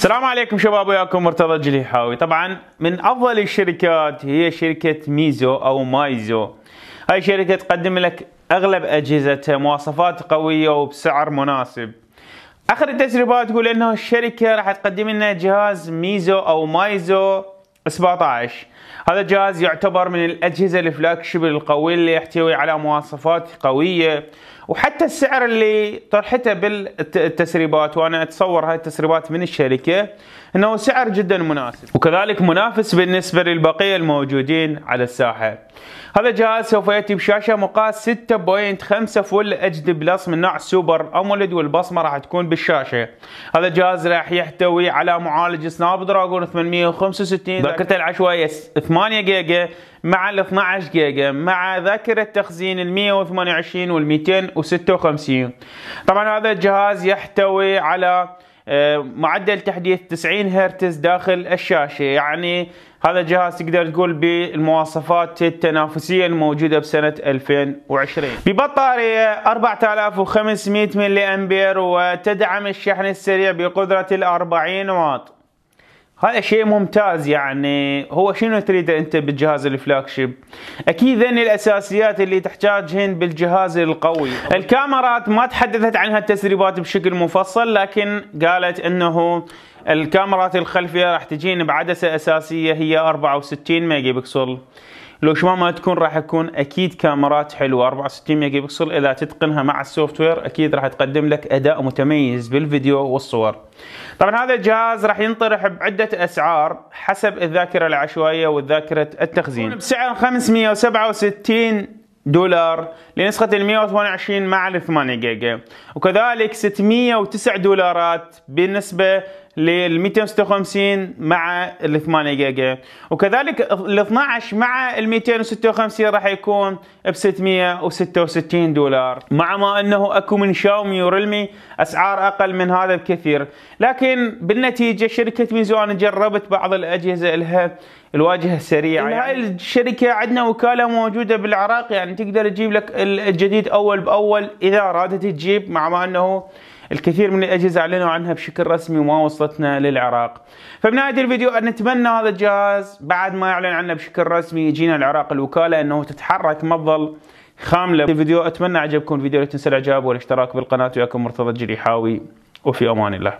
السلام عليكم شباب وياكم مرتضى الجليحاوي طبعا من افضل الشركات هي شركه ميزو او مايزو هاي شركه تقدم لك اغلب اجهزتها مواصفات قويه وبسعر مناسب اخر التسريبات تقول انه الشركه راح تقدم لنا جهاز ميزو او مايزو 17 هذا الجهاز يعتبر من الاجهزه الفلاكشبل القويه اللي يحتوي على مواصفات قويه وحتى السعر اللي طرحته بالتسريبات وانا اتصور هاي التسريبات من الشركه انه سعر جدا مناسب وكذلك منافس بالنسبه للبقيه الموجودين على الساحه. هذا الجهاز سوف ياتي بشاشه مقاس 6.5 فول اتش دي بلس من نوع سوبر اموليد والبصمه راح تكون بالشاشه. هذا الجهاز راح يحتوي على معالج سناب دراجون 865 ذاكرته العشوائيه 8 جيجا مع ال 12 جيجا مع ذاكرة تخزين ال 128 وال 256 طبعا هذا الجهاز يحتوي على آه، معدل تحديث 90 هرتز داخل الشاشة يعني هذا الجهاز تقدر تقول بالمواصفات التنافسية الموجودة بسنة 2020 ببطارية 4500 ملي أمبير وتدعم الشحن السريع بقدرة ال 40 واط هذا شيء ممتاز يعني هو شنو تريده انت بالجهاز الفلاج شيب اكيد ذن الاساسيات اللي تحتاجهن بالجهاز القوي الكاميرات ما تحدثت عنها التسريبات بشكل مفصل لكن قالت انه الكاميرات الخلفيه راح تجين بعدسه اساسيه هي 64 ميجا بكسل لو شما ما تكون راح يكون اكيد كاميرات حلوه 64 ميجا بكسل اذا تتقنها مع السوفت وير اكيد راح تقدم لك اداء متميز بالفيديو والصور طبعا هذا الجهاز راح ينطرح بعده اسعار حسب الذاكره العشوائيه وذاكره التخزين بسعر 567 دولار لنسخة ال 128 مع ال 8 جيجا وكذلك 609 دولارات بالنسبة لل 256 مع ال 8 جيجا وكذلك ال 12 مع ال 256 راح يكون ب 666 دولار مع ما انه اكو من شاومي وريلمي اسعار اقل من هذا بكثير لكن بالنتيجه شركه ميزو انا جربت بعض الاجهزه لها الواجهه السريعه هاي يعني الشركه عندنا وكاله موجوده بالعراق يعني تقدر تجيب لك الجديد اول باول اذا رادت تجيب مع ما انه الكثير من الأجهزة أعلنوا عنها بشكل رسمي وما وصلتنا للعراق فبنهاية الفيديو أن نتمنى هذا الجهاز بعد ما يعلن عنه بشكل رسمي يجينا العراق الوكالة أنه تتحرك مظل خاملة الفيديو أتمنى عجبكم الفيديو لا تنسى الإعجاب والاشتراك بالقناة وياكم مرتضى الجريحاوي وفي أمان الله